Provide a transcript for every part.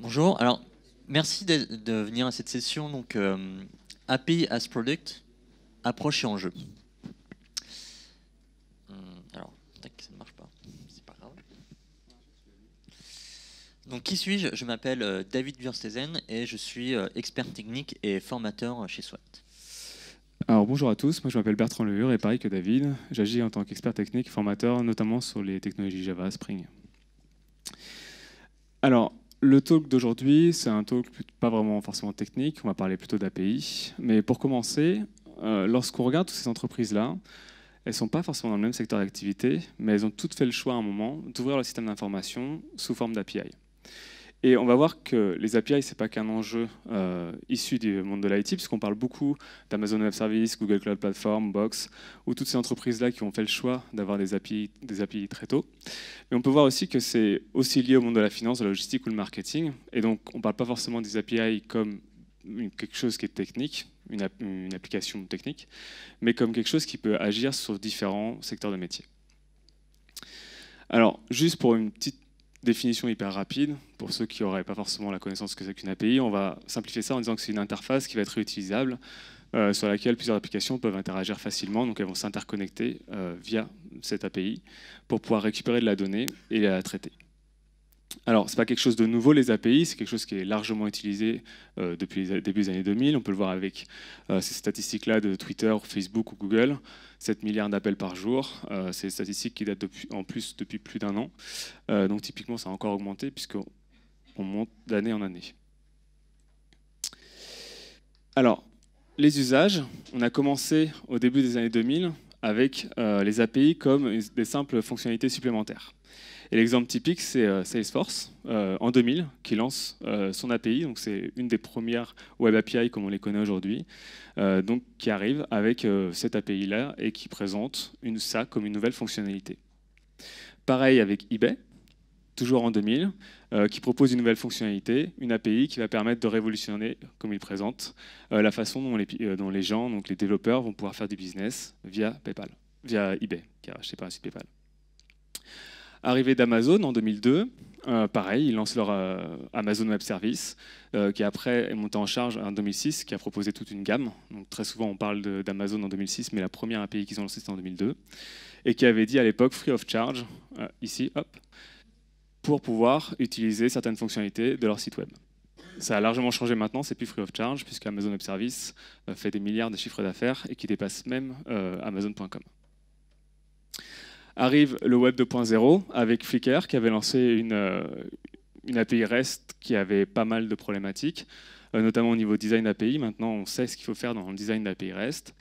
Bonjour, alors merci de, venir à cette session. Donc, euh, API as Product, approche et enjeu. Hum, alors, tac, ça ne marche pas, c'est pas grave. Donc, qui suis-je Je, m'appelle euh, David Burstezen et je suis euh, expert technique et formateur chez SWAT. Alors bonjour à tous, moi je m'appelle Bertrand Lehur et pareil que David, j'agis en tant qu'expert technique, formateur notamment sur les technologies Java, Spring. Alors le talk d'aujourd'hui, c'est un talk pas vraiment forcément technique, on va parler plutôt d'API. Mais pour commencer, euh, lorsqu'on regarde toutes ces entreprises-là, elles ne sont pas forcément dans le même secteur d'activité, mais elles ont toutes fait le choix à un moment d'ouvrir leur système d'information sous forme d'API. Et on va voir que les API, ce n'est pas qu'un enjeu euh, issu du monde de l'IT, puisqu'on parle beaucoup d'Amazon Web Services, Google Cloud Platform, Box, ou toutes ces entreprises-là qui ont fait le choix d'avoir des API, des API très tôt. Mais on peut voir aussi que c'est aussi lié au monde de la finance, de la logistique ou le marketing. Et donc, on ne parle pas forcément des API comme quelque chose qui est technique, une, une application technique, mais comme quelque chose qui peut agir sur différents secteurs de métier. Alors, juste pour une petite définition hyper rapide, pour ceux qui n'auraient pas forcément la connaissance que c'est qu'une API, on va simplifier ça en disant que c'est une interface qui va être réutilisable, euh, sur laquelle plusieurs applications peuvent interagir facilement, donc elles vont s'interconnecter euh, via cette API pour pouvoir récupérer de la donnée et la traiter. Alors, ce n'est pas quelque chose de nouveau, les API, c'est quelque chose qui est largement utilisé euh, depuis le début des années 2000. On peut le voir avec euh, ces statistiques-là de Twitter, Facebook ou Google. 7 milliards d'appels par jour. Euh, c'est des statistiques qui datent en plus depuis plus d'un an. donc, typiquement, ça a encore augmenté puisqu'on monte d'année en année. Alors, les usages. On a commencé au début des années 2000 avec les API comme des simples fonctionnalités supplémentaires. Et l'exemple typique, c'est euh, Salesforce, euh, en 2000, qui lance euh, son API. Donc, c'est une des premières web API comme on les connaît aujourd'hui, donc qui arrive avec cette API-là et qui présente une, ça comme une nouvelle fonctionnalité. Pareil avec eBay, toujours en 2000, qui propose une nouvelle fonctionnalité, une API qui va permettre de révolutionner, comme il présente, la façon dont les, gens, donc les développeurs, vont pouvoir faire du business via PayPal, via eBay, qui a acheté par un PayPal. Arrivé d'Amazon en 2002, euh, pareil, ils lancent leur euh, Amazon Web Service, euh, qui après est monté en charge en 2006, qui a proposé toute une gamme. Donc, très souvent, on parle d'Amazon en 2006, mais la première API qu'ils ont lancée, c'était en 2002, et qui avait dit à l'époque free of charge, ici, hop, pour pouvoir utiliser certaines fonctionnalités de leur site web. Ça a largement changé maintenant, c'est plus free of charge, puisque Amazon Web Service fait des milliards de chiffres d'affaires et qui dépasse même Amazon.com. Arrive le Web 2.0 avec Flickr qui avait lancé une, euh, API REST qui avait pas mal de problématiques, euh, notamment au niveau design API. Maintenant, on sait ce qu'il faut faire dans le design d'API REST.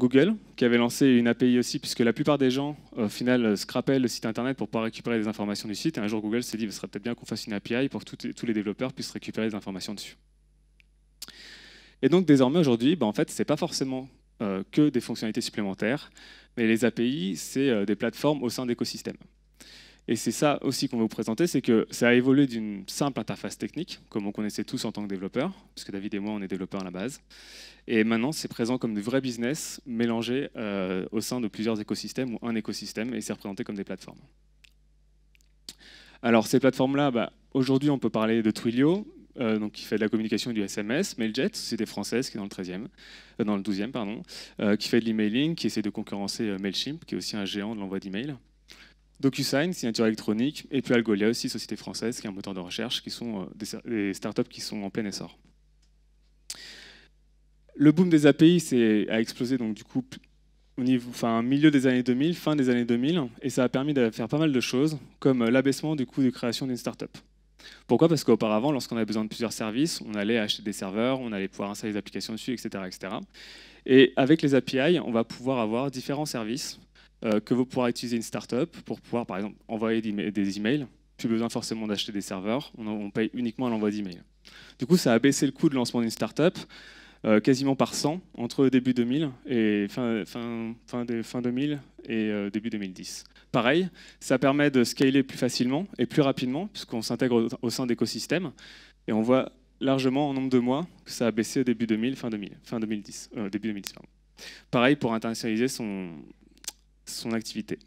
Google, qui avait lancé une API aussi, puisque la plupart des gens, au final, euh, scrappaient le site internet pour pouvoir récupérer des informations du site. Et un jour, Google s'est dit, ce serait peut-être bien qu'on fasse une API pour que tous les développeurs puissent récupérer des informations dessus. Et donc, désormais, aujourd'hui, ben, en fait, c'est pas forcément euh, que des fonctionnalités supplémentaires. Mais les API, c'est euh, des plateformes au sein d'écosystèmes. Et c'est ça aussi qu'on va vous présenter, c'est que ça a évolué d'une simple interface technique, comme on connaissait tous en tant que développeurs, puisque David et moi, on est développeurs à la base. Et maintenant, c'est présent comme de vrais business mélangés euh, au sein de plusieurs écosystèmes ou un écosystème, et c'est représenté comme des plateformes. Alors, ces plateformes-là, bah, aujourd'hui, on peut parler de Twilio, euh, donc, qui fait de la communication et du SMS, Mailjet, société française qui est dans le 13 euh, dans le 12e, pardon, euh, qui fait de l'emailing, qui essaie de concurrencer Mailchimp, qui est aussi un géant de l'envoi d'emails, DocuSign, signature électronique, et puis Algolia aussi, société française, qui est un moteur de recherche, qui sont des, startups qui sont en plein essor. Le boom des API a explosé donc du coup au niveau, enfin, milieu des années 2000, fin des années 2000, et ça a permis de faire pas mal de choses, comme l'abaissement du coût de création d'une startup. Pourquoi Parce qu'auparavant, lorsqu'on avait besoin de plusieurs services, on allait acheter des serveurs, on allait pouvoir installer des applications dessus, etc. etc. Et avec les API, on va pouvoir avoir différents services euh, que vous pourrez utiliser une startup pour pouvoir, par exemple, envoyer des emails. Plus besoin forcément d'acheter des serveurs, on, paye uniquement l'envoi d'emails. Du coup, ça a baissé le coût de lancement d'une startup euh, quasiment par 100 entre début 2000 et fin, 2000 et euh, début 2010. Pareil, ça permet de scaler plus facilement et plus rapidement, puisqu'on s'intègre au sein d'écosystèmes. Et on voit largement en nombre de mois que ça a baissé au début 2000, fin, 2000, fin 2010. Euh, début Pareil pour internationaliser son, activité.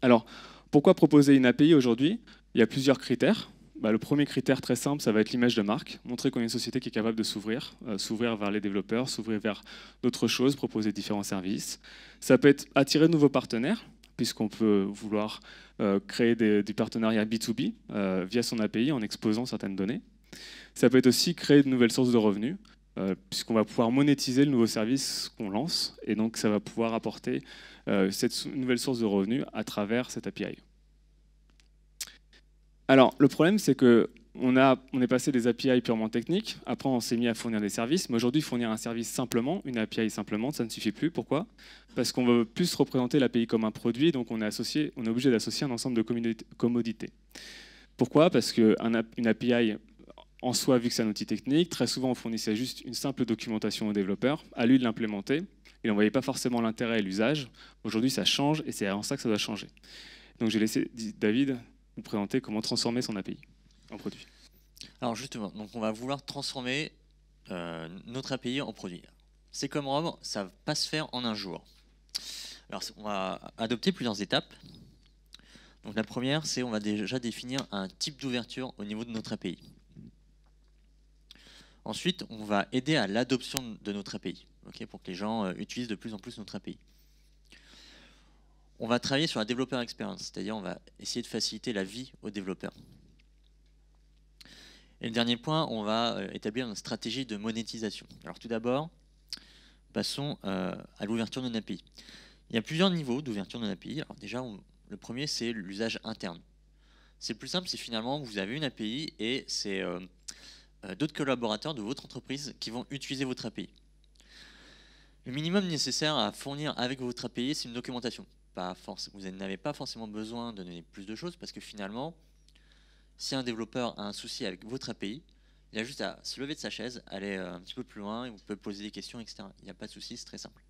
Alors, pourquoi proposer une API aujourd'hui Il y a plusieurs critères. Bah, le premier critère très simple, ça va être l'image de marque, montrer qu'on est une société qui est capable de s'ouvrir, euh, s'ouvrir vers les développeurs, s'ouvrir vers d'autres choses, proposer différents services. Ça peut être attirer de nouveaux partenaires, puisqu'on peut vouloir euh, créer des, partenariats B2B euh, via son API en exposant certaines données. Ça peut être aussi créer de nouvelles sources de revenus, euh, puisqu'on va pouvoir monétiser le nouveau service qu'on lance, et donc ça va pouvoir apporter cette nouvelle source de revenus à travers cette API. Alors, le problème, c'est que on, a, on est passé des API purement techniques, après on s'est mis à fournir des services, mais aujourd'hui fournir un service simplement, une API simplement, ça ne suffit plus. Pourquoi Parce qu'on veut plus représenter l'API comme un produit, donc on est, associé, on est obligé d'associer un ensemble de commodités. Pourquoi Parce qu'une API en soi, vu que c'est un outil technique, très souvent on fournissait juste une simple documentation au développeur, à lui de l'implémenter, il n'en voyait pas forcément l'intérêt et l'usage. Aujourd'hui ça change, et c'est en ça que ça doit changer. Donc j'ai laissé David vous présenter comment transformer son API produit. Alors justement, donc on va vouloir transformer euh, notre API en produit. C'est comme Rob, ça ne va pas se faire en un jour. Alors on va adopter plusieurs étapes. Donc la première, c'est on va déjà définir un type d'ouverture au niveau de notre API. Ensuite, on va aider à l'adoption de notre API, pour que les gens euh, utilisent de plus en plus notre API. On va travailler sur la développeur experience, c'est-à-dire on va essayer de faciliter la vie aux développeurs. Et le dernier point, on va euh, établir une stratégie de monétisation. Alors tout d'abord, passons euh, à l'ouverture d'une API. Il y a plusieurs niveaux d'ouverture d'une API. Alors déjà, le premier, c'est l'usage interne. C'est plus simple c'est finalement vous avez une API et c'est euh, d'autres collaborateurs de votre entreprise qui vont utiliser votre API. Le minimum nécessaire à fournir avec votre API, c'est une documentation. Pas vous n'avez pas forcément besoin de donner plus de choses parce que finalement, si un développeur a un souci avec votre API, il a juste à se lever de sa chaise, aller euh, un petit peu plus loin, et vous poser des questions, etc. Il n'y a pas de souci, c'est très simple.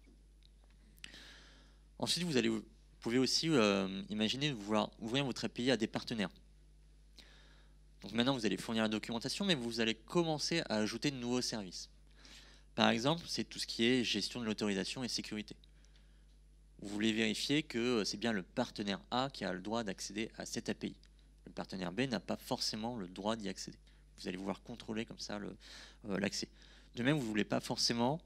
Ensuite, vous, pouvez aussi euh, imaginer de vouloir ouvrir votre API à des partenaires. Donc maintenant, vous allez fournir la documentation, mais vous allez commencer à ajouter de nouveaux services. Par exemple, c'est tout ce qui est gestion de l'autorisation et sécurité. Vous voulez vérifier que euh, c'est bien le partenaire A qui a le droit d'accéder à cette API le partenaire B n'a pas forcément le droit d'y accéder. Vous allez vouloir contrôler comme ça euh, l'accès. de même, vous ne voulez pas forcément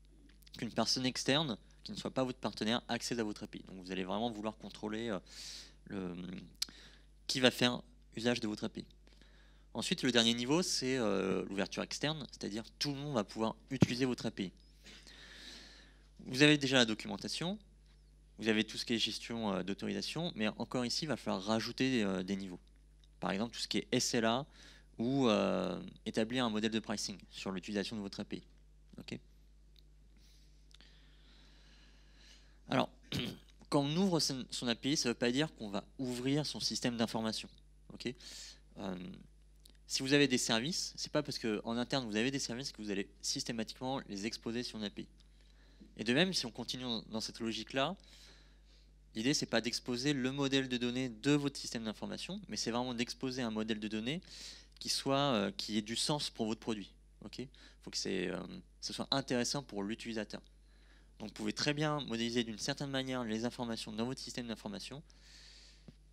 qu'une personne externe qui ne soit pas votre partenaire accède à votre API. Donc vous allez vraiment vouloir contrôler euh, qui va faire usage de votre API. Ensuite, le dernier niveau, c'est euh, l'ouverture externe, c'est-à-dire tout le monde va pouvoir utiliser votre API. Vous avez déjà la documentation, vous avez tout ce qui est gestion euh, d'autorisation, mais encore ici, il va falloir rajouter euh, des, niveaux. Par exemple, tout ce qui est SLA ou euh, établir un modèle de pricing sur l'utilisation de votre API. Alors, quand on ouvre son API, ça ne veut pas dire qu'on va ouvrir son système d'information. si vous avez des services, c'est pas parce qu'en interne vous avez des services que vous allez systématiquement les exposer sur une API. Et de même, si on continue dans cette logique-là, l'idée, ce n'est pas d'exposer le modèle de données de votre système d'information, mais c'est vraiment d'exposer un modèle de données qui, soit, euh, qui ait du sens pour votre produit. Il faut que euh, ce soit intéressant pour l'utilisateur. Donc vous pouvez très bien modéliser d'une certaine manière les informations dans votre système d'information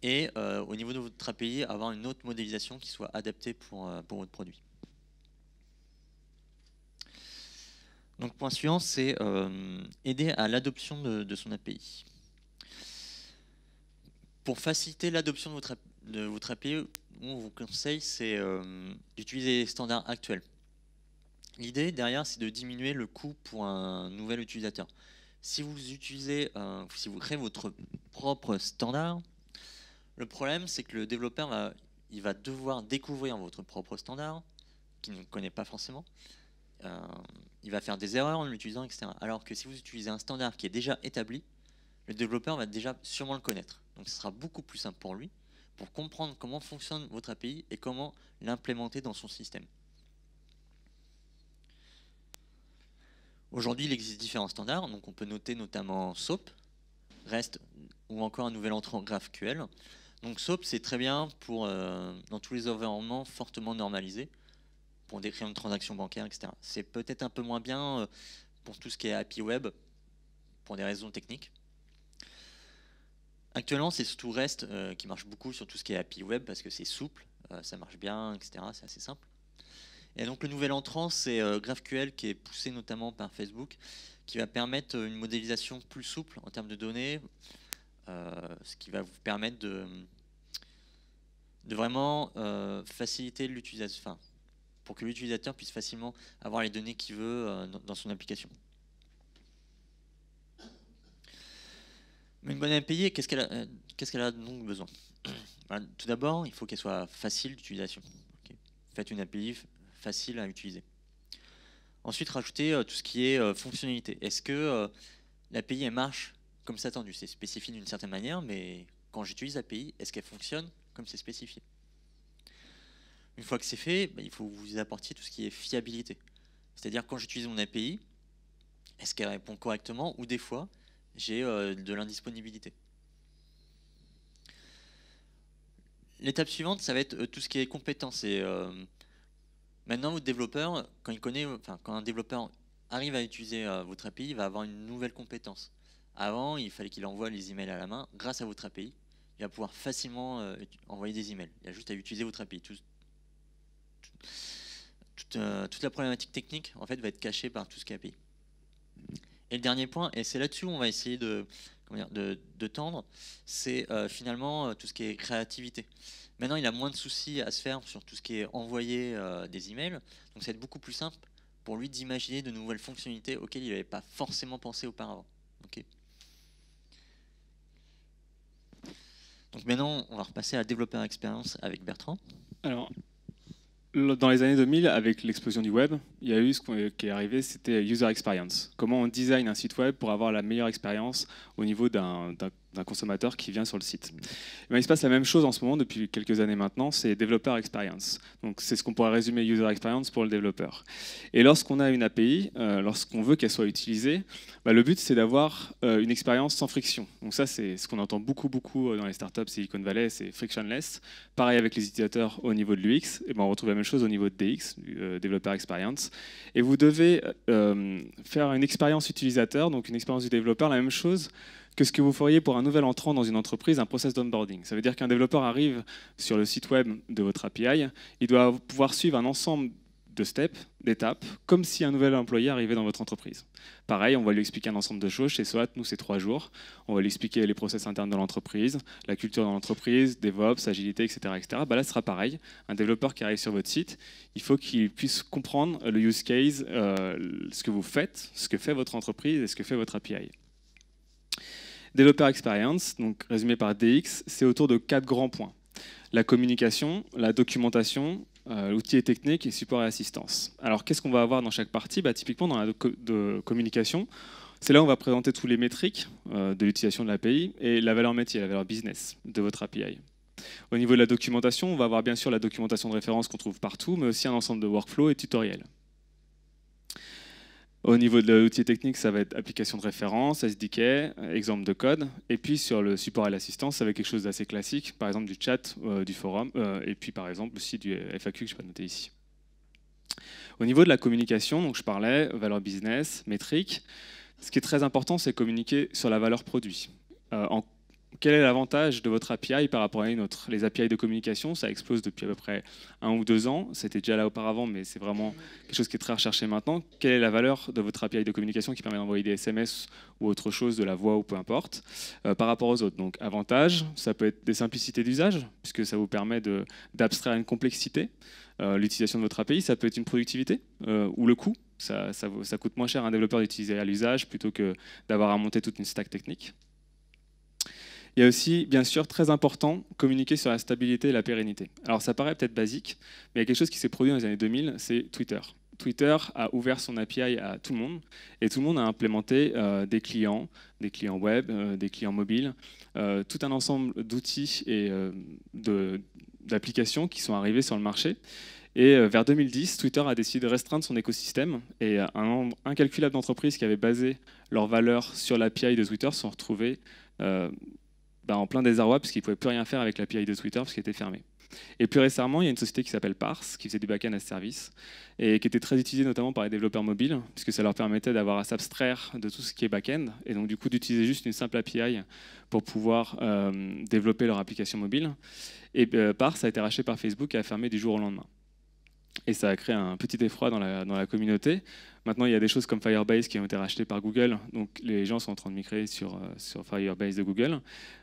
et euh, au niveau de votre API, avoir une autre modélisation qui soit adaptée pour, pour votre produit. Donc, point suivant, c'est euh, aider à l'adoption de, son API. Pour faciliter l'adoption de votre, API, on vous conseille c'est euh, d'utiliser les standards actuels. L'idée derrière, c'est de diminuer le coût pour un nouvel utilisateur. Si vous utilisez, euh, si vous créez votre propre standard, le problème, c'est que le développeur va, il va devoir découvrir votre propre standard qu'il ne connaît pas forcément. Euh, il va faire des erreurs en l'utilisant, etc. Alors que si vous utilisez un standard qui est déjà établi, le développeur va déjà sûrement le connaître. Donc ce sera beaucoup plus simple pour lui, pour comprendre comment fonctionne votre API et comment l'implémenter dans son système. Aujourd'hui, il existe différents standards, donc on peut noter notamment SOAP, REST ou encore un nouvel entrant GraphQL. Donc SOAP, c'est très bien pour euh, dans tous les environnements fortement normalisés pour décrire une transaction bancaire, etc. C'est peut-être un peu moins bien euh, pour tout ce qui est API web, pour des raisons techniques. Actuellement, c'est surtout REST euh, qui marche beaucoup sur tout ce qui est API web parce que c'est souple, euh, ça marche bien, etc. C'est assez simple. Et donc le nouvel entrant, c'est GraphQL qui est poussé notamment par Facebook, qui va permettre une modélisation plus souple en termes de données, ce qui va vous permettre de, vraiment faciliter l'utilisation, pour que l'utilisateur puisse facilement avoir les données qu'il veut euh, dans son application. Mais une bonne API, qu'est-ce qu'elle a, euh, a, donc besoin bah, Tout d'abord, il faut qu'elle soit facile d'utilisation. Faites une API facile à utiliser. Ensuite, rajoutez euh, tout ce qui est fonctionnalité. Est-ce que l'API marche comme c'est attendu C'est spécifié d'une certaine manière, mais quand j'utilise l'API, est-ce qu'elle fonctionne comme c'est spécifié une fois que c'est fait, bah, il faut que vous apportiez tout ce qui est fiabilité. C'est-à-dire quand j'utilise mon API, est-ce qu'elle répond correctement ou des fois j'ai euh, de l'indisponibilité. L'étape suivante, ça va être euh, tout ce qui est compétence. Euh, maintenant, votre développeur, quand, il connaît, quand un développeur arrive à utiliser votre API, il va avoir une nouvelle compétence. Avant, il fallait qu'il envoie les emails à la main. Grâce à votre API, il va pouvoir facilement envoyer des emails. Il a juste à utiliser votre API. Tout, euh, toute, la problématique technique en fait, va être cachée par tout ce qui est API. Et le dernier point, et c'est là-dessus où on va essayer de, de, tendre, c'est euh, finalement euh, tout ce qui est créativité. Maintenant, il a moins de soucis à se faire sur tout ce qui est envoyer des emails, donc ça va être beaucoup plus simple pour lui d'imaginer de nouvelles fonctionnalités auxquelles il n'avait pas forcément pensé auparavant. Donc maintenant, on va repasser à Développer expérience avec Bertrand. Alors, dans les années 2000, avec l'explosion du web, il y a eu ce qui est arrivé, c'était user experience. Comment on design un site web pour avoir la meilleure expérience au niveau d'un d'un consommateur qui vient sur le site. Mm. Eh ben, il se passe la même chose en ce moment depuis quelques années maintenant, c'est Developer Experience. Donc c'est ce qu'on pourrait résumer User Experience pour le développeur. Et lorsqu'on a une API, euh, lorsqu'on veut qu'elle soit utilisée, bah, le but c'est d'avoir euh, une expérience sans friction. Donc ça c'est ce qu'on entend beaucoup beaucoup euh, dans les startups Silicon Valley, c'est frictionless. Pareil avec les utilisateurs au niveau de l'UX, et eh ben, on retrouve la même chose au niveau de DX, développeur Developer Experience. Et vous devez faire une expérience utilisateur, donc une expérience du développeur, la même chose que ce que vous feriez pour un nouvel entrant dans une entreprise, un process d'onboarding. Ça veut dire qu'un développeur arrive sur le site web de votre API, il doit pouvoir suivre un ensemble de steps, d'étapes, comme si un nouvel employé arrivait dans votre entreprise. Pareil, on va lui expliquer un ensemble de choses. Chez SOAT, nous, c'est trois jours. On va lui expliquer les process internes de l'entreprise, la culture de l'entreprise, DevOps, agilité, etc. etc. Bah là, ce sera pareil. Un développeur qui arrive sur votre site, il faut qu'il puisse comprendre le use case, euh, ce que vous faites, ce que fait votre entreprise et ce que fait votre API. Developer Experience, donc résumé par DX, c'est autour de quatre grands points. La communication, la documentation, euh, l'outil technique et support et assistance. Alors qu'est-ce qu'on va avoir dans chaque partie bah, Typiquement dans la communication, c'est là où on va présenter tous les métriques euh, de l'utilisation de l'API et la valeur métier, la valeur business de votre API. Au niveau de la documentation, on va avoir bien sûr la documentation de référence qu'on trouve partout, mais aussi un ensemble de workflows et tutoriels. Au niveau de l'outil technique, ça va être application de référence, SDK, exemple de code. Et puis sur le support et l'assistance, ça va être quelque chose d'assez classique, par exemple du chat, euh, du forum, euh, et puis par exemple aussi du FAQ que je pas noter ici. Au niveau de la communication, donc je parlais valeur business, métrique. Ce qui est très important, c'est communiquer sur la valeur produit. Euh, quel est l'avantage de votre API par rapport à une autre Les API de communication, ça explose depuis à peu près un ou deux ans. C'était déjà là auparavant, mais c'est vraiment quelque chose qui est très recherché maintenant. Quelle est la valeur de votre API de communication qui permet d'envoyer des SMS ou autre chose, de la voix ou peu importe, euh, par rapport aux autres Donc, avantage, ça peut être des simplicités d'usage, puisque ça vous permet d'abstraire une complexité. Euh, l'utilisation de votre API, ça peut être une productivité euh, ou le coût. Ça, ça, ça coûte moins cher à un développeur d'utiliser à l'usage plutôt que d'avoir à monter toute une stack technique. Il y a aussi, bien sûr, très important, communiquer sur la stabilité et la pérennité. Alors ça paraît peut-être basique, mais il y a quelque chose qui s'est produit dans les années 2000, c'est Twitter. Twitter a ouvert son API à tout le monde et tout le monde a implémenté euh, des clients, des clients web, euh, des clients mobiles, euh, tout un ensemble d'outils et d'applications qui sont arrivés sur le marché. Et vers 2010, Twitter a décidé de restreindre son écosystème et un nombre incalculable d'entreprises qui avaient basé leurs valeurs sur l'API de Twitter se sont retrouvées bah, en plein désarroi parce ne pouvaient plus rien faire avec l'API de Twitter parce était fermée. Et plus récemment, il y a une société qui s'appelle Parse, qui faisait du backend à ce service, et qui était très utilisée notamment par les développeurs mobiles, puisque ça leur permettait d'avoir à s'abstraire de tout ce qui est back-end, et donc du coup d'utiliser juste une simple API pour pouvoir euh, développer leur application mobile. Et euh, Parse a été racheté par Facebook et a fermé du jour au lendemain. Et ça a créé un petit effroi dans la, dans la communauté. Maintenant, il y a des choses comme Firebase qui ont été rachetées par Google. Donc, les gens sont en train de migrer sur, euh, sur Firebase de Google.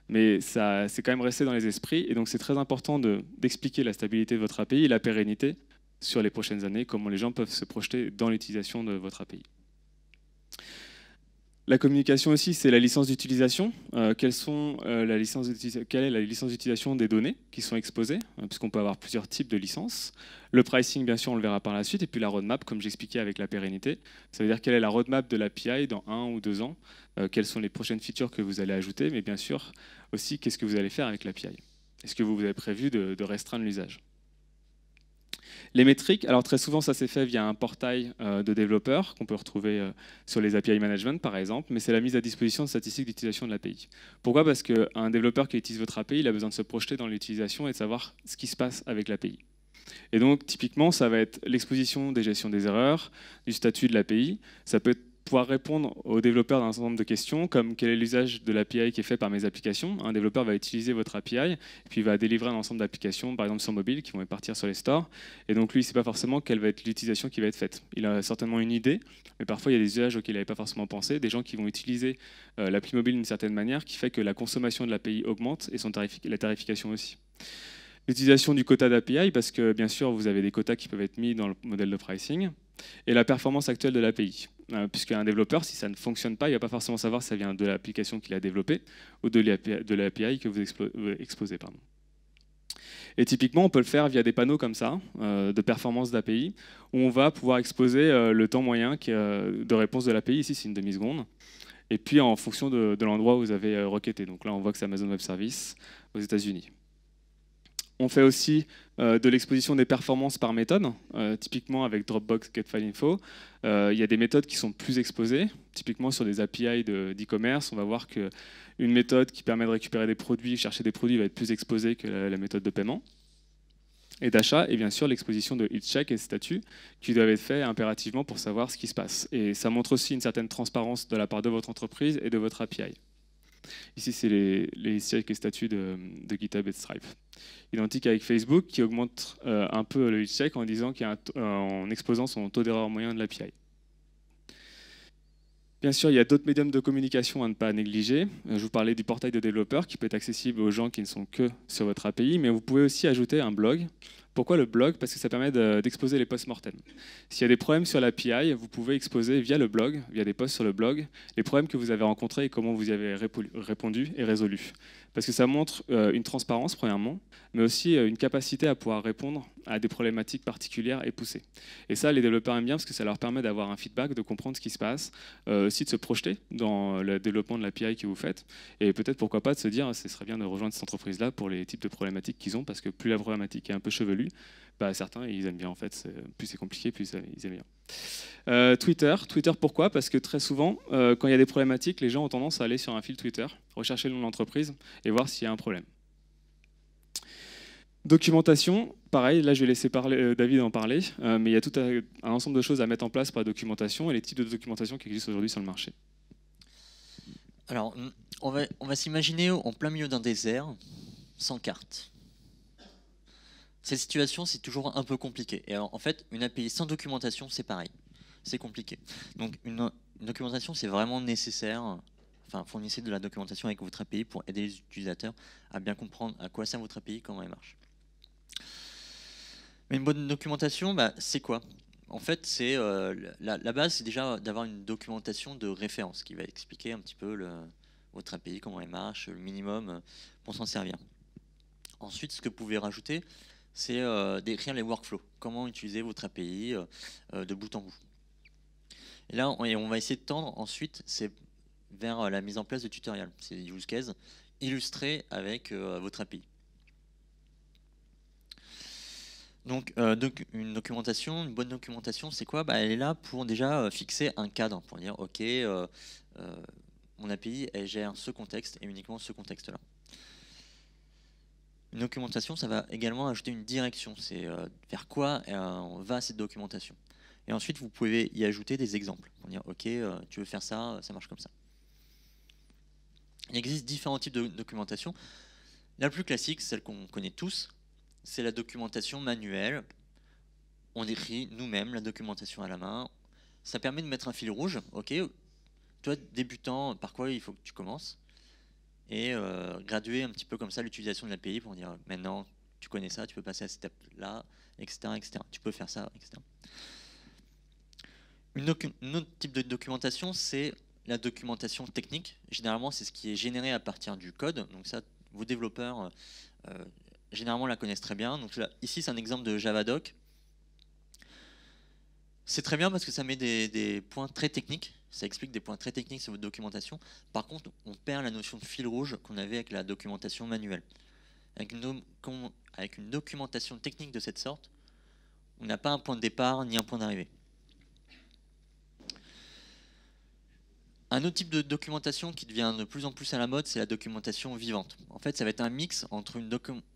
Mais ça, c'est quand même resté dans les esprits. Et donc, c'est très important d'expliquer la stabilité de votre API, la pérennité sur les prochaines années, comment les gens peuvent se projeter dans l'utilisation de votre API. La communication aussi, c'est la licence d'utilisation. Euh, euh, quelle est la licence d'utilisation des données qui sont exposées, hein, puisqu'on peut avoir plusieurs types de licences. Le pricing, bien sûr, on le verra par la suite. Et puis la roadmap, comme j'expliquais avec la pérennité. Ça veut dire quelle est la roadmap de l'API dans un ou deux ans, euh, quelles sont les prochaines features que vous allez ajouter, mais bien sûr aussi qu'est-ce que vous allez faire avec l'API. Est-ce que vous avez prévu de restreindre l'usage les métriques, alors très souvent ça s'est fait via un portail euh, de développeurs qu'on peut retrouver euh, sur les API Management par exemple, mais c'est la mise à disposition de statistiques d'utilisation de l'API. Pourquoi Parce qu'un développeur qui utilise votre API, il a besoin de se projeter dans l'utilisation et de savoir ce qui se passe avec l'API. Et donc typiquement ça va être l'exposition des gestions des erreurs, du statut de l'API, ça peut être pouvoir répondre aux développeurs d'un certain nombre de questions, comme quel est l'usage de l'API qui est fait par mes applications. Un développeur va utiliser votre API, puis va délivrer un ensemble d'applications, par exemple sur mobile, qui vont partir sur les stores. Et donc lui, il ne sait pas forcément quelle va être l'utilisation qui va être faite. Il a certainement une idée, mais parfois il y a des usages auxquels il n'avait pas forcément pensé, des gens qui vont utiliser l'API euh, l'appli mobile d'une certaine manière, qui fait que la consommation de l'API augmente et son la tarification aussi l'utilisation du quota d'API, parce que bien sûr, vous avez des quotas qui peuvent être mis dans le modèle de pricing, et la performance actuelle de l'API. Euh, puisqu'un développeur, si ça ne fonctionne pas, il ne va pas forcément savoir si ça vient de l'application qu'il a développée ou de l'API que vous exposez. Et typiquement, on peut le faire via des panneaux comme ça, euh, de performance d'API, où on va pouvoir exposer euh, le temps moyen de réponse de l'API, ici c'est une demi-seconde, et puis en fonction de, de l'endroit où vous avez requêté. Donc là, on voit que c'est Amazon Web Service aux États-Unis. On fait aussi euh, de l'exposition des performances par méthode, euh, typiquement avec Dropbox GetFileInfo. Euh, il y a des méthodes qui sont plus exposées, typiquement sur des API d'e-commerce. on va voir qu'une méthode qui permet de récupérer des produits, chercher des produits, va être plus exposée que la, méthode de paiement. Et d'achat, et bien sûr l'exposition de each check et statut qui doivent être faits impérativement pour savoir ce qui se passe. Et ça montre aussi une certaine transparence de la part de votre entreprise et de votre API. Ici, c'est les, les et statuts de, de, GitHub et de Stripe. Identique avec Facebook, qui augmente euh, un peu le check en disant qu'il euh, en exposant son taux d'erreur moyen de l'API. Bien sûr, il y a d'autres médiums de communication à ne pas négliger. Euh, je vous parlais du portail de développeurs qui peut être accessible aux gens qui ne sont que sur votre API, mais vous pouvez aussi ajouter un blog pourquoi le blog Parce que ça permet d'exposer les post mortels. S'il y a des problèmes sur l'API, vous pouvez exposer via le blog, via des posts sur le blog, les problèmes que vous avez rencontrés et comment vous y avez répondu et résolu parce que ça montre euh, une transparence, premièrement, mais aussi euh, une capacité à pouvoir répondre à des problématiques particulières et poussées. Et ça, les développeurs aiment bien parce que ça leur permet d'avoir un feedback, de comprendre ce qui se passe, euh, aussi de se projeter dans le développement de l'API que vous faites, et peut-être pourquoi pas de se dire, ce serait bien de rejoindre cette entreprise-là pour les types de problématiques qu'ils ont, parce que plus la problématique est un peu chevelue, certains, ils aiment bien en fait. Plus c'est compliqué, plus ils aiment bien. Euh, Twitter. Twitter pourquoi Parce que très souvent, euh, quand il y a des problématiques, les gens ont tendance à aller sur un fil Twitter, rechercher le nom de l'entreprise et voir s'il y a un problème. Documentation, pareil, là je vais laisser euh, David en parler, mais il y a tout un, ensemble de choses à mettre en place pour la documentation et les types de documentation qui existent aujourd'hui sur le marché. Alors, on va, on va s'imaginer en plein milieu d'un désert, sans carte cette situation, c'est toujours un peu compliqué. Et en fait, une API sans documentation, c'est pareil. C'est compliqué. Donc, une, documentation, c'est vraiment nécessaire. Enfin, fournissez de la documentation avec votre API pour aider les utilisateurs à bien comprendre à quoi sert votre API, comment elle marche. Mais une bonne documentation, bah, c'est quoi en fait, c'est euh, la, base, c'est déjà d'avoir une documentation de référence qui va expliquer un petit peu votre API, comment elle marche, le minimum pour s'en servir. Ensuite, ce que vous pouvez rajouter, c'est euh, d'écrire les workflows, comment utiliser votre API euh, euh, de bout en bout. Et là, on, va essayer de tendre ensuite vers la mise en place de tutoriels, c'est use case, illustrés avec votre API. Donc, une documentation, une bonne documentation, c'est quoi bah, Elle est là pour déjà fixer un cadre, pour dire ok, mon API elle gère ce contexte et uniquement ce contexte-là. Une documentation, ça va également ajouter une direction, c'est euh, vers quoi euh, on va cette documentation. Et ensuite, vous pouvez y ajouter des exemples, pour dire, ok, euh, tu veux faire ça, ça marche comme ça. Il existe différents types de documentation. La plus classique, celle qu'on connaît tous, c'est la documentation manuelle. On écrit nous-mêmes la documentation à la main. Ça permet de mettre un fil rouge. Ok, toi débutant, par quoi il faut que tu commences et euh, graduer un petit peu comme ça l'utilisation de l'API pour dire maintenant tu connais ça, tu peux passer à cette étape-là, etc., etc. Tu peux faire ça, etc. un autre type de documentation, c'est la documentation technique. Généralement, c'est ce qui est généré à partir du code. Donc ça, vos développeurs, euh, euh, généralement, la connaissent très bien. Donc ici, c'est un exemple de Javadoc. C'est très bien parce que ça met des points très techniques. Ça explique des points très techniques sur votre documentation. Par contre, on perd la notion de fil rouge qu'on avait avec la documentation manuelle. Avec une, documentation technique de cette sorte, on n'a pas un point de départ ni un point d'arrivée. Un autre type de documentation qui devient de plus en plus à la mode, c'est la documentation vivante. En fait, ça va être un mix entre une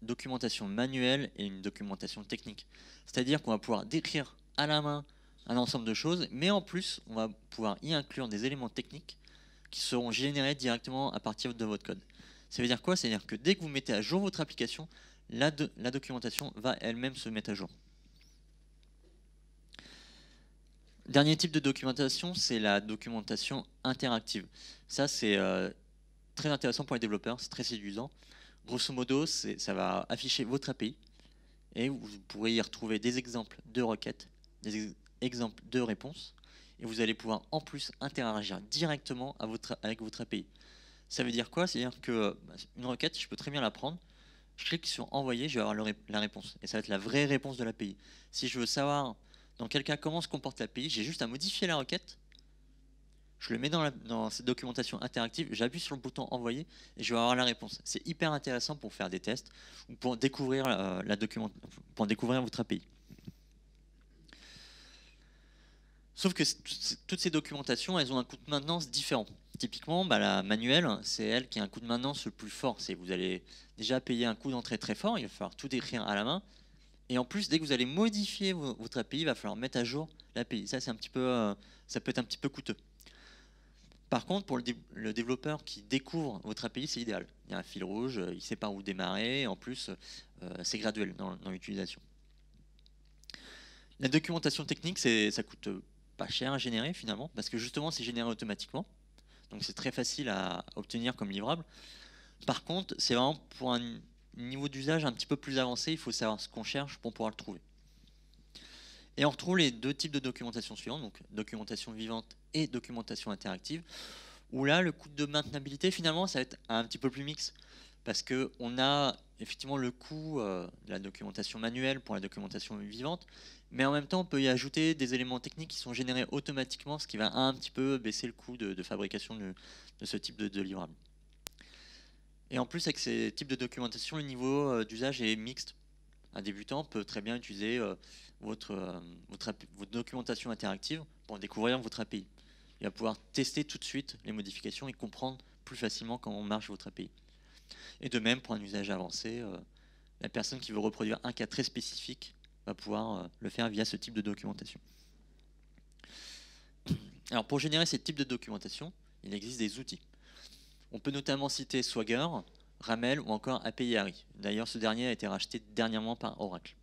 documentation manuelle et une documentation technique. C'est-à-dire qu'on va pouvoir décrire à la main un ensemble de choses, mais en plus, on va pouvoir y inclure des éléments techniques qui seront générés directement à partir de votre code. Ça veut dire quoi C'est-à-dire que dès que vous mettez à jour votre application, la, documentation va elle-même se mettre à jour. Dernier type de documentation, c'est la documentation interactive. Ça, c'est euh, très intéressant pour les développeurs, c'est très séduisant. Grosso modo, ça va afficher votre API et vous pourrez y retrouver des exemples de requêtes, des, exemple de réponse, et vous allez pouvoir en plus interagir directement avec votre API. Ça veut dire quoi C'est-à-dire que bah, une requête, je peux très bien la prendre, je clique sur envoyer, je vais avoir la réponse. Et ça va être la vraie réponse de l'API. Si je veux savoir dans quel cas comment se comporte l'API, j'ai juste à modifier la requête, je le mets dans, cette documentation interactive, j'appuie sur le bouton envoyer et je vais avoir la réponse. C'est hyper intéressant pour faire des tests ou pour découvrir, euh, la pour découvrir votre API. Sauf que toutes ces documentations, elles ont un coût de maintenance différent. Typiquement, bah, la manuelle, c'est elle qui a un coût de maintenance le plus fort. C'est vous allez déjà payer un coût d'entrée très fort, il va falloir tout décrire à la main. Et en plus, dès que vous allez modifier votre API, il va falloir mettre à jour l'API. Ça, c'est un petit peu, euh, ça peut être un petit peu coûteux. Par contre, pour le, développeur qui découvre votre API, c'est idéal. Il y a un fil rouge, euh, il sait par où démarrer, en plus, euh, c'est graduel dans, dans l'utilisation. La documentation technique, ça coûte pas cher à générer finalement, parce que justement c'est généré automatiquement, donc c'est très facile à obtenir comme livrable. Par contre, c'est vraiment pour un niveau d'usage un petit peu plus avancé, il faut savoir ce qu'on cherche pour pouvoir le trouver. Et on retrouve les deux types de documentation suivantes, donc documentation vivante et documentation interactive, où là, le coût de maintenabilité, finalement, ça va être un petit peu plus mix, parce qu'on a effectivement le coût euh, de la documentation manuelle pour la documentation vivante, mais en même temps, on peut y ajouter des éléments techniques qui sont générés automatiquement, ce qui va un petit peu baisser le coût de, fabrication de, ce type de, livrable. Et en plus, avec ces types de documentation, le niveau euh, d'usage est mixte. Un débutant peut très bien utiliser euh, votre, euh, votre documentation interactive pour découvrir votre API. Il va pouvoir tester tout de suite les modifications et comprendre plus facilement comment marche votre API. Et de même, pour un usage avancé, la personne qui veut reproduire un cas très spécifique va pouvoir euh, le faire via ce type de documentation. Alors pour générer ce type de documentation, il existe des outils. On peut notamment citer Swagger, Ramel ou encore API D'ailleurs, ce dernier a été racheté dernièrement par Oracle.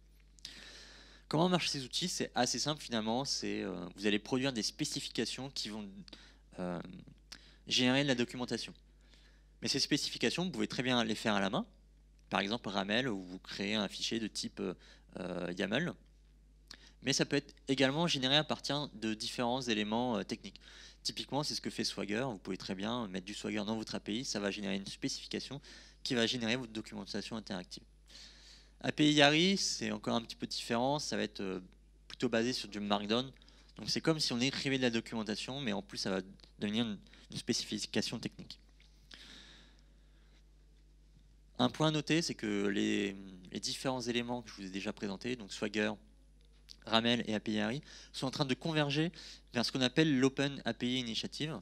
Comment marchent ces outils C'est assez simple finalement. Euh, vous allez produire des spécifications qui vont euh, générer de la documentation. Mais ces spécifications, vous pouvez très bien les faire à la main, par exemple, Ramel, où vous créez un fichier de type euh, euh, YAML. Mais ça peut être également généré à partir de différents éléments euh, techniques. Typiquement, c'est ce que fait Swagger. Vous pouvez très bien mettre du Swagger dans votre API. Ça va générer une spécification qui va générer votre documentation interactive. API Yari, c'est encore un petit peu différent. Ça va être plutôt basé sur du Markdown. Donc c'est comme si on écrivait de la documentation, mais en plus, ça va devenir une spécification technique. Un point à noter, c'est que les, différents éléments que je vous ai déjà présentés, donc Swagger, Ramel et API sont en train de converger vers ce qu'on appelle l'Open API Initiative.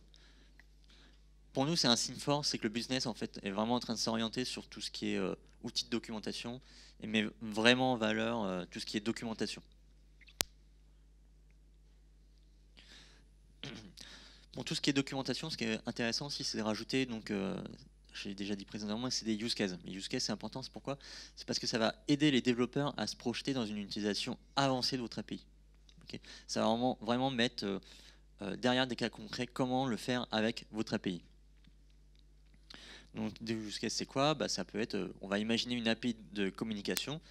Pour nous, c'est un signe fort, c'est que le business en fait est vraiment en train de s'orienter sur tout ce qui est euh, outils de documentation, et met vraiment en valeur euh, tout ce qui est documentation. Pour tout ce qui est documentation, ce qui est intéressant aussi, c'est de rajouter donc, euh, j'ai déjà dit précédemment, c'est des use cases. Les use cases, c'est important, c'est pourquoi C'est parce que ça va aider les développeurs à se projeter dans une utilisation avancée de votre API. ça va vraiment, mettre euh, euh, derrière des cas concrets comment le faire avec votre API. Donc des use cases, c'est quoi bah, Ça peut être, euh, on va imaginer une API de communication.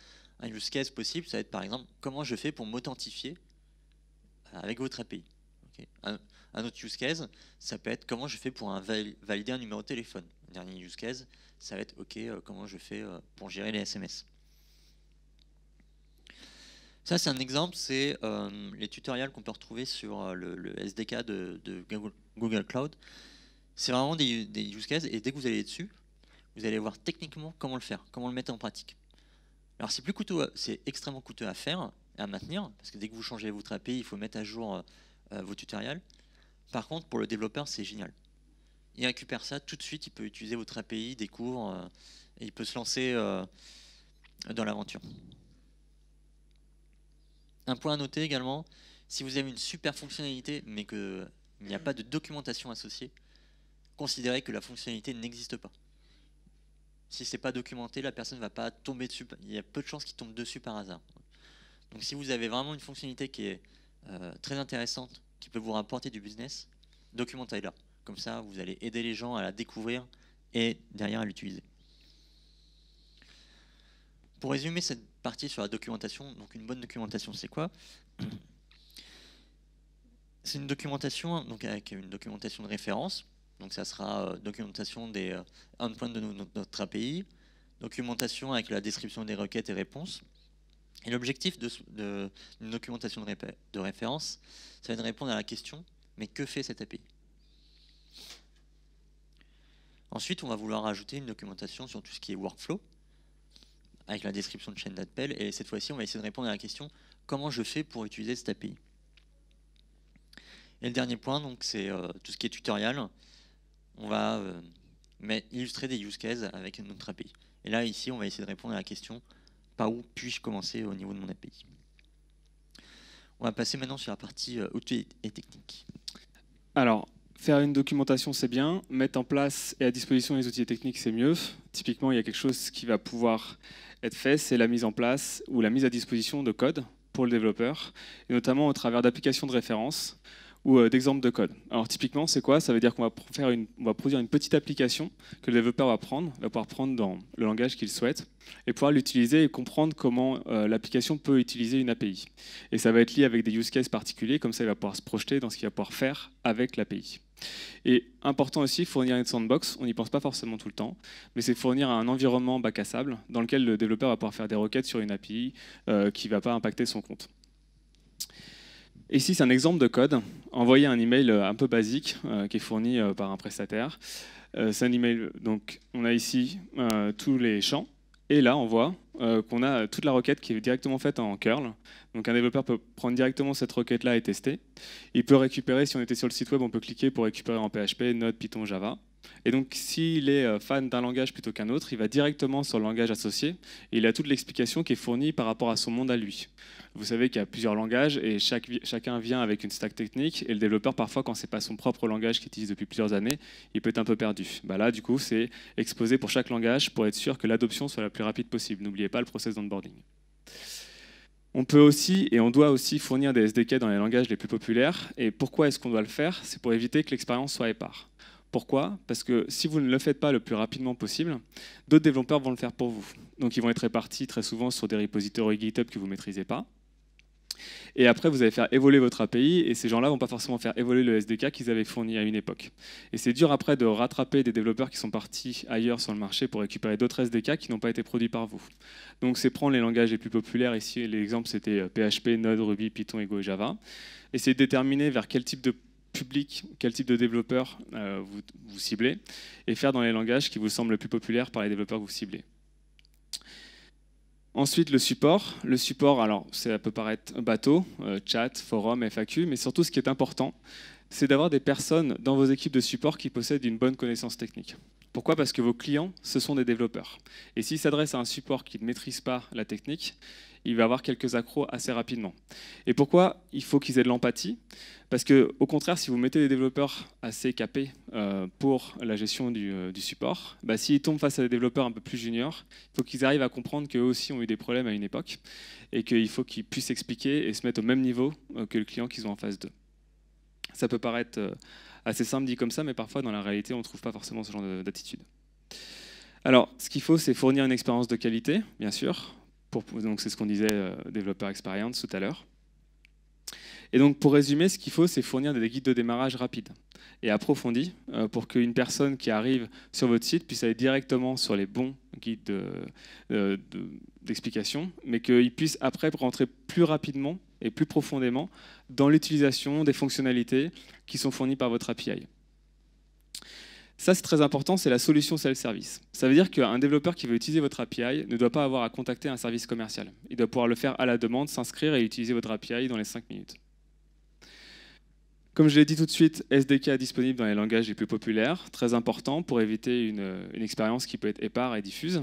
Un use case possible, ça va être par exemple comment je fais pour m'authentifier avec votre API. un, autre use case, ça peut être comment je fais pour valider un numéro de téléphone dernier use case, ça va être OK, euh, comment je fais euh, pour gérer les SMS. Ça, c'est un exemple, c'est euh, les tutoriels qu'on peut retrouver sur le, SDK de, Google Cloud. C'est vraiment des, use cases, et dès que vous allez dessus, vous allez voir techniquement comment le faire, comment le mettre en pratique. Alors, c'est plus coûteux, c'est extrêmement coûteux à faire, et à maintenir, parce que dès que vous changez votre API, il faut mettre à jour vos tutoriels. Par contre, pour le développeur, c'est génial il récupère ça tout de suite, il peut utiliser votre API, découvre, euh, et il peut se lancer euh, dans l'aventure. Un point à noter également, si vous avez une super fonctionnalité, mais qu'il n'y a pas de documentation associée, considérez que la fonctionnalité n'existe pas. Si c'est pas documenté, la personne ne va pas tomber dessus. Il y a peu de chances qu'il tombe dessus par hasard. Donc si vous avez vraiment une fonctionnalité qui est euh, très intéressante, qui peut vous rapporter du business, documentez-la. Comme ça, vous allez aider les gens à la découvrir et derrière à l'utiliser. Pour résumer cette partie sur la documentation, donc une bonne documentation, c'est quoi C'est une documentation donc avec une documentation de référence. Donc ça sera euh, documentation des endpoints euh, de notre, API, documentation avec la description des requêtes et réponses. Et l'objectif d'une documentation de, de référence, c'est de répondre à la question mais que fait cette API Ensuite, on va vouloir ajouter une documentation sur tout ce qui est workflow, avec la description de chaîne d'appel, et cette fois-ci, on va essayer de répondre à la question comment je fais pour utiliser cette API Et le dernier point, c'est euh, tout ce qui est tutoriel. On va euh, illustrer des use cases avec notre API. Et là, ici, on va essayer de répondre à la question par où puis-je commencer au niveau de mon API On va passer maintenant sur la partie euh, outils et technique. Alors, faire une documentation, c'est bien. Mettre en place et à disposition les outils techniques, c'est mieux. Typiquement, il y a quelque chose qui va pouvoir être fait, c'est la mise en place ou la mise à disposition de code pour le développeur, et notamment au travers d'applications de référence ou euh, d'exemples de code. Alors typiquement, c'est quoi Ça veut dire qu'on va, faire une, va produire une petite application que le développeur va prendre, va pouvoir prendre dans le langage qu'il souhaite, et pouvoir l'utiliser et comprendre comment euh, l'application peut utiliser une API. Et ça va être lié avec des use cases particuliers, comme ça il va pouvoir se projeter dans ce qu'il va pouvoir faire avec l'API. Et important aussi, fournir une sandbox, on n'y pense pas forcément tout le temps, mais c'est fournir un environnement bac à sable dans lequel le développeur va pouvoir faire des requêtes sur une API euh, qui ne va pas impacter son compte. Ici, c'est un exemple de code. Envoyer un email euh, un peu basique euh, qui est fourni par un prestataire. c'est un email, donc on a ici tous les champs et là, on voit euh, qu'on a toute la requête qui est directement faite en curl. Donc un développeur peut prendre directement cette requête-là et tester. Il peut récupérer, si on était sur le site web, on peut cliquer pour récupérer en PHP, Node, Python, Java. Et donc, s'il est euh, fan d'un langage plutôt qu'un autre, il va directement sur le langage associé et il a toute l'explication qui est fournie par rapport à son monde à lui. Vous savez qu'il y a plusieurs langages et chacun vient avec une stack technique et le développeur, parfois, quand ce n'est pas son propre langage qu'il utilise depuis plusieurs années, il peut être un peu perdu. Bah là, du coup, c'est exposé pour chaque langage pour être sûr que l'adoption soit la plus rapide possible. N'oubliez pas le process d'onboarding. On peut aussi et on doit aussi fournir des SDK dans les langages les plus populaires. Et pourquoi est-ce qu'on doit le faire C'est pour éviter que l'expérience soit épars. Pourquoi Parce que si vous ne le faites pas le plus rapidement possible, d'autres développeurs vont le faire pour vous. Donc ils vont être répartis très souvent sur des repositories GitHub que vous ne maîtrisez pas. Et après, vous allez faire évoluer votre API, et ces gens-là vont pas forcément faire évoluer le SDK qu'ils avaient fourni à une époque. Et c'est dur après de rattraper des développeurs qui sont partis ailleurs sur le marché pour récupérer d'autres SDK qui n'ont pas été produits par vous. Donc c'est prendre les langages les plus populaires, ici l'exemple c'était PHP, euh, Node, Ruby, Python, Go et Java, essayer de déterminer vers quel type de public, quel type de développeur euh, vous, ciblez, et faire dans les langages qui vous semblent les plus populaires par les développeurs que vous ciblez. Ensuite, le support. Le support, alors, ça peut paraître bateau, euh, chat, forum, FAQ, mais surtout, ce qui est important, c'est d'avoir des personnes dans vos équipes de support qui possèdent une bonne connaissance technique. Pourquoi Parce que vos clients, ce sont des développeurs. Et s'ils s'adressent à un support qui ne maîtrise pas la technique, il va avoir quelques accros assez rapidement. Et pourquoi il faut qu'ils aient de l'empathie Parce que, au contraire, si vous mettez des développeurs assez capés euh, pour la gestion du, euh, support, bah, s'ils tombent face à des développeurs un peu plus juniors, il faut qu'ils arrivent à comprendre qu'eux aussi ont eu des problèmes à une époque et qu'il faut qu'ils puissent expliquer et se mettre au même niveau euh, que le client qu'ils ont en face d'eux. Ça peut paraître assez simple dit comme ça, mais parfois dans la réalité, on ne trouve pas forcément ce genre d'attitude. Alors, ce qu'il faut, c'est fournir une expérience de qualité, bien sûr, donc c'est ce qu'on disait euh, développeur expérience tout à l'heure. Et donc pour résumer, ce qu'il faut, c'est fournir des guides de démarrage rapides et approfondis euh, pour qu'une personne qui arrive sur votre site puisse aller directement sur les bons guides euh, d'explication, mais qu'il puisse après rentrer plus rapidement et plus profondément dans l'utilisation des fonctionnalités qui sont fournies par votre API. Ça, c'est très important, c'est la solution self-service. Ça veut dire qu'un développeur qui veut utiliser votre API ne doit pas avoir à contacter un service commercial. Il doit pouvoir le faire à la demande, s'inscrire et utiliser votre API dans les 5 minutes. Comme je l'ai dit tout de suite, SDK est disponible dans les langages les plus populaires, très important pour éviter une, expérience qui peut être épare et diffuse,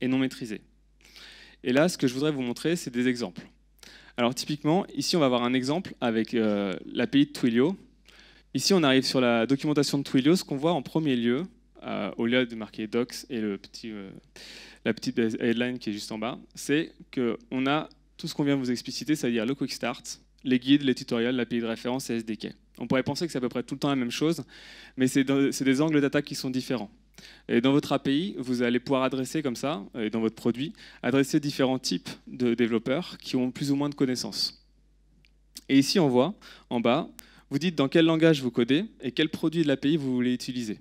et non maîtrisée. Et là, ce que je voudrais vous montrer, c'est des exemples. Alors typiquement, ici on va avoir un exemple avec euh, l'API de Twilio, Ici, on arrive sur la documentation de Twilio. Ce qu'on voit en premier lieu, euh, au lieu de marquer docs et le petit, euh, la petite headline qui est juste en bas, c'est qu'on a tout ce qu'on vient de vous expliciter, c'est-à-dire le quick start, les guides, les tutoriels, l'API de référence et SDK. On pourrait penser que c'est à peu près tout le temps la même chose, mais c'est des angles d'attaque qui sont différents. Et dans votre API, vous allez pouvoir adresser comme ça, et dans votre produit, adresser différents types de développeurs qui ont plus ou moins de connaissances. Et ici, on voit en bas vous dites dans quel langage vous codez et quel produit de l'API vous voulez utiliser.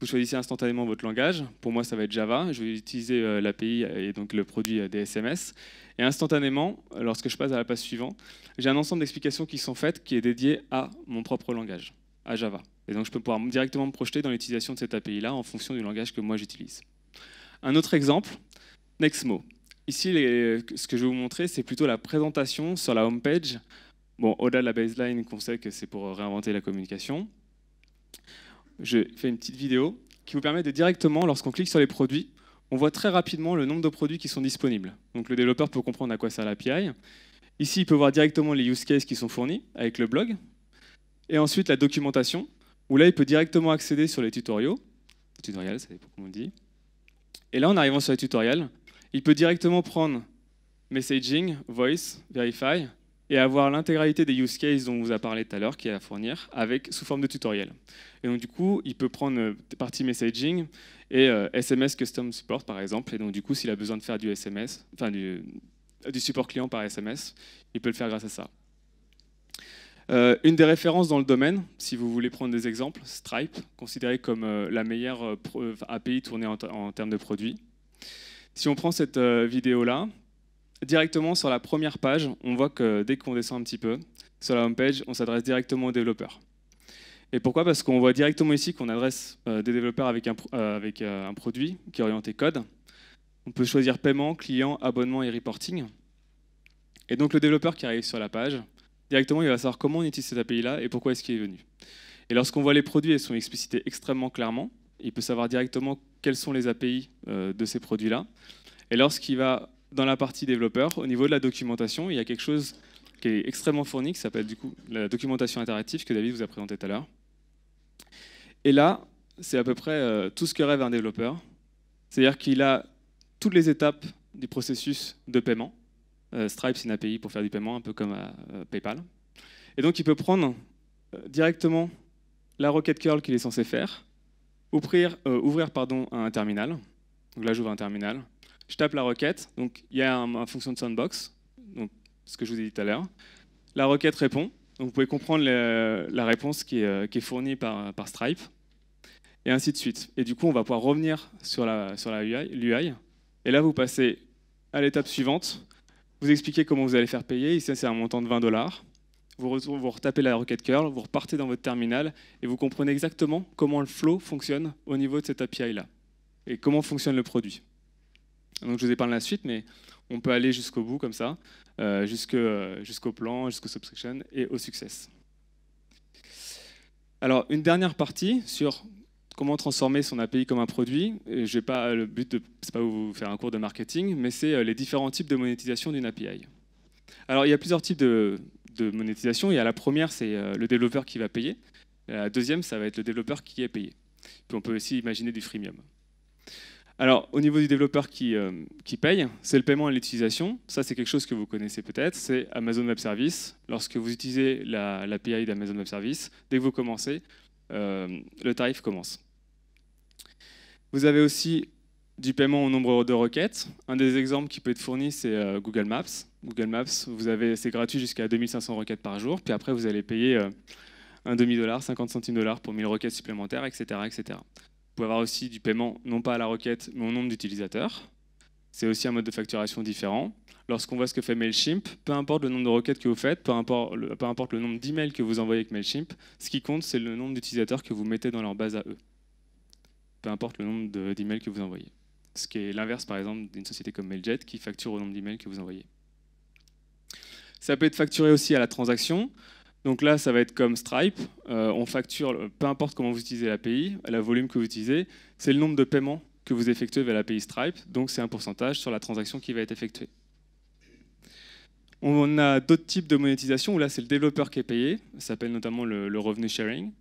Vous choisissez instantanément votre langage. Pour moi, ça va être Java. Je vais utiliser euh, l'API et donc le produit euh, des SMS. Et instantanément, lorsque je passe à la page suivante, j'ai un ensemble d'explications qui sont faites qui est dédié à mon propre langage, à Java. Et donc, je peux pouvoir directement me projeter dans l'utilisation de cette API-là en fonction du langage que moi j'utilise. Un autre exemple, Nexmo. Ici, ce que je vais vous montrer, c'est plutôt la présentation sur la homepage Bon, au-delà de la baseline qu'on sait que c'est pour réinventer la communication, je fais une petite vidéo qui vous permet de directement, lorsqu'on clique sur les produits, on voit très rapidement le nombre de produits qui sont disponibles. Donc le développeur peut comprendre à quoi sert l'API. Ici, il peut voir directement les use cases qui sont fournis avec le blog. Et ensuite, la documentation, où là, il peut directement accéder sur les tutoriaux. Tutoriels, ça dépend comment on dit. Et là, en arrivant sur les tutoriels, il peut directement prendre messaging, voice, verify, et avoir l'intégralité des use cases dont on vous a parlé tout à l'heure qui est à fournir avec sous forme de tutoriel. Et donc du coup, il peut prendre euh, partie messaging et SMS euh, custom support par exemple. Et donc du coup, s'il a besoin de faire du SMS, enfin euh, du, support client par SMS, il peut le faire grâce à ça. une des références dans le domaine, si vous voulez prendre des exemples, Stripe, considéré comme la meilleure API tournée en, en, termes de produits. Si on prend cette vidéo-là, directement sur la première page, on voit que dès qu'on descend un petit peu, sur la home page, on s'adresse directement aux développeurs. Et pourquoi Parce qu'on voit directement ici qu'on adresse euh, des développeurs avec, un, euh, avec euh, un, produit qui est orienté code. On peut choisir paiement, client, abonnement et reporting. Et donc le développeur qui arrive sur la page, directement il va savoir comment on utilise cette API-là et pourquoi est-ce qu'il est venu. Et lorsqu'on voit les produits, ils sont explicités extrêmement clairement. Il peut savoir directement quelles sont les API de ces produits-là. Et lorsqu'il va dans la partie développeur, au niveau de la documentation, il y a quelque chose qui est extrêmement fourni, qui s'appelle du coup la documentation interactive que David vous a présenté tout à l'heure. Et là, c'est à peu près euh, tout ce que rêve un développeur. C'est-à-dire qu'il a toutes les étapes du processus de paiement. Euh, Stripe, c'est une API pour faire du paiement, un peu comme euh, PayPal. Et donc, il peut prendre directement la Rocket curl qu'il est censé faire, ouvrir, ouvrir pardon, un terminal. Donc là, j'ouvre un terminal je tape la requête, donc il y a une un fonction de sandbox, donc ce que je vous ai dit tout à l'heure. La requête répond, donc vous pouvez comprendre la réponse qui est, euh, fournie par, Stripe, et ainsi de suite. Et du coup, on va pouvoir revenir sur la, l'UI, et là vous passez à l'étape suivante, vous expliquez comment vous allez faire payer, ici c'est un montant de 20 dollars, vous, vous retapez la requête curl, vous repartez dans votre terminal, et vous comprenez exactement comment le flow fonctionne au niveau de cette API-là, et comment fonctionne le produit. Donc je vous ai de la suite, mais on peut aller jusqu'au bout comme ça, euh, euh, jusqu'au plan, jusqu'au subscription et au succès. Alors une dernière partie sur comment transformer son API comme un produit. J'ai pas le but de c'est pas vous faire un cours de marketing, mais c'est euh, les différents types de monétisation d'une API. Alors il y a plusieurs types de, de monétisation. Il y a la première, c'est le développeur qui va payer. La deuxième, ça va être le développeur qui est payé. Puis on peut aussi imaginer du freemium. Alors, au niveau du développeur qui, euh, paye, c'est le paiement à l'utilisation. Ça, c'est quelque chose que vous connaissez peut-être. C'est Amazon Web Service. Lorsque vous utilisez l'API la d'Amazon Web Service, dès que vous commencez, euh, le tarif commence. Vous avez aussi du paiement au nombre de requêtes. Un des exemples qui peut être fourni, c'est euh, Google Maps. Google Maps, vous avez, c'est gratuit jusqu'à 2500 requêtes par jour. Puis après, vous allez payer un demi-dollar, 50 centimes dollars pour 1000 requêtes supplémentaires, etc. etc pouvez avoir aussi du paiement non pas à la requête, mais au nombre d'utilisateurs. C'est aussi un mode de facturation différent. Lorsqu'on voit ce que fait Mailchimp, peu importe le nombre de requêtes que vous faites, peu importe le, peu importe le nombre d'emails que vous envoyez avec Mailchimp, ce qui compte, c'est le nombre d'utilisateurs que vous mettez dans leur base à eux. Peu importe le nombre d'emails que vous envoyez. Ce qui est l'inverse, par exemple, d'une société comme Mailjet qui facture au nombre d'emails que vous envoyez. Ça peut être facturé aussi à la transaction. Donc là, ça va être comme Stripe. Euh, on facture, euh, peu importe comment vous utilisez l'API, la volume que vous utilisez, c'est le nombre de paiements que vous effectuez vers l'API Stripe. Donc c'est un pourcentage sur la transaction qui va être effectuée. On a d'autres types de monétisation où là, c'est le développeur qui est payé. Ça s'appelle notamment le, revenu sharing.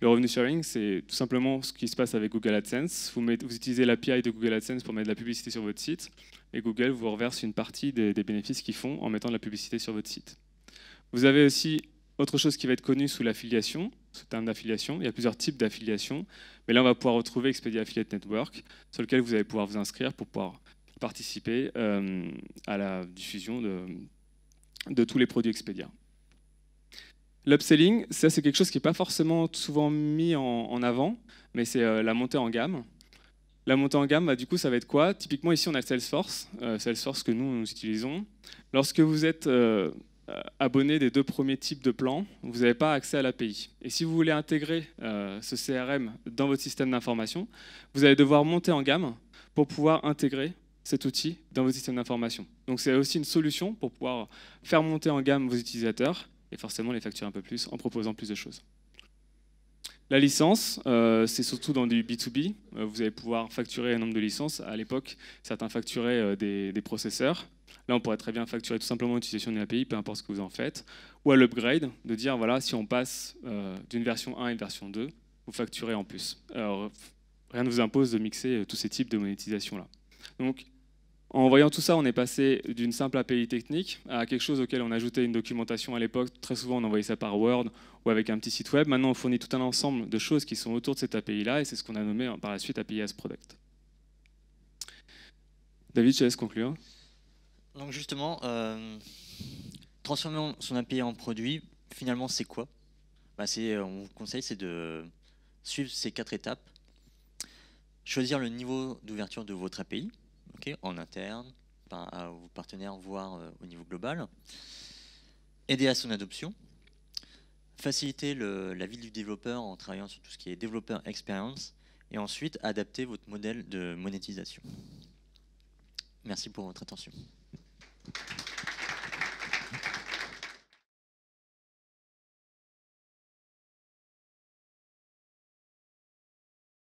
Le revenu sharing, c'est tout simplement ce qui se passe avec Google AdSense. Vous, utilisez l'API de Google AdSense pour mettre de la publicité sur votre site et Google vous reverse une partie des, des bénéfices qu'ils font en mettant de la publicité sur votre site. Vous avez aussi autre chose qui va être connue sous l'affiliation, sous terme d'affiliation, il y a plusieurs types d'affiliation, mais là on va pouvoir retrouver Expedia Affiliate Network, sur lequel vous allez pouvoir vous inscrire pour pouvoir participer euh, à la diffusion de, tous les produits Expedia. L'upselling, ça c'est quelque chose qui n'est pas forcément souvent mis en, avant, mais c'est euh, la montée en gamme. La montée en gamme, bah, du coup, ça va être quoi Typiquement ici, on a Salesforce, euh, Salesforce que nous, utilisons. Lorsque vous êtes, euh, abonné des deux premiers types de plans, vous n'avez pas accès à l'API. Et si vous voulez intégrer euh, ce CRM dans votre système d'information, vous allez devoir monter en gamme pour pouvoir intégrer cet outil dans votre système d'information. Donc c'est aussi une solution pour pouvoir faire monter en gamme vos utilisateurs et forcément les facturer un peu plus en proposant plus de choses. La licence, euh, c'est surtout dans du B2B. Euh, vous allez pouvoir facturer un nombre de licences. À l'époque, certains facturaient euh, des, processeurs. Là, on pourrait très bien facturer tout simplement l'utilisation d'une API, peu importe ce que vous en faites. Ou à l'upgrade, de dire, voilà, si on passe d'une version 1 à une version 2, vous facturez en plus. Alors, rien ne vous impose de mixer tous ces types de monétisation-là. Donc, en voyant tout ça, on est passé d'une simple API technique à quelque chose auquel on ajoutait une documentation à l'époque. Très souvent, on envoyait ça par Word ou avec un petit site web. Maintenant, on fournit tout un ensemble de choses qui sont autour de cette API-là, et c'est ce qu'on a nommé hein, par la suite API as Product. David, je te laisse conclure. Donc justement, euh, transformer son API en produit, finalement, c'est quoi bah, euh, On vous conseille, c'est de suivre ces quatre étapes. Choisir le niveau d'ouverture de votre API, en interne, à euh, vos partenaires, voire euh, au niveau global. Aider à son adoption, faciliter la vie du développeur en travaillant sur tout ce qui est développeur experience, et ensuite adapter votre modèle de monétisation. Merci pour votre attention.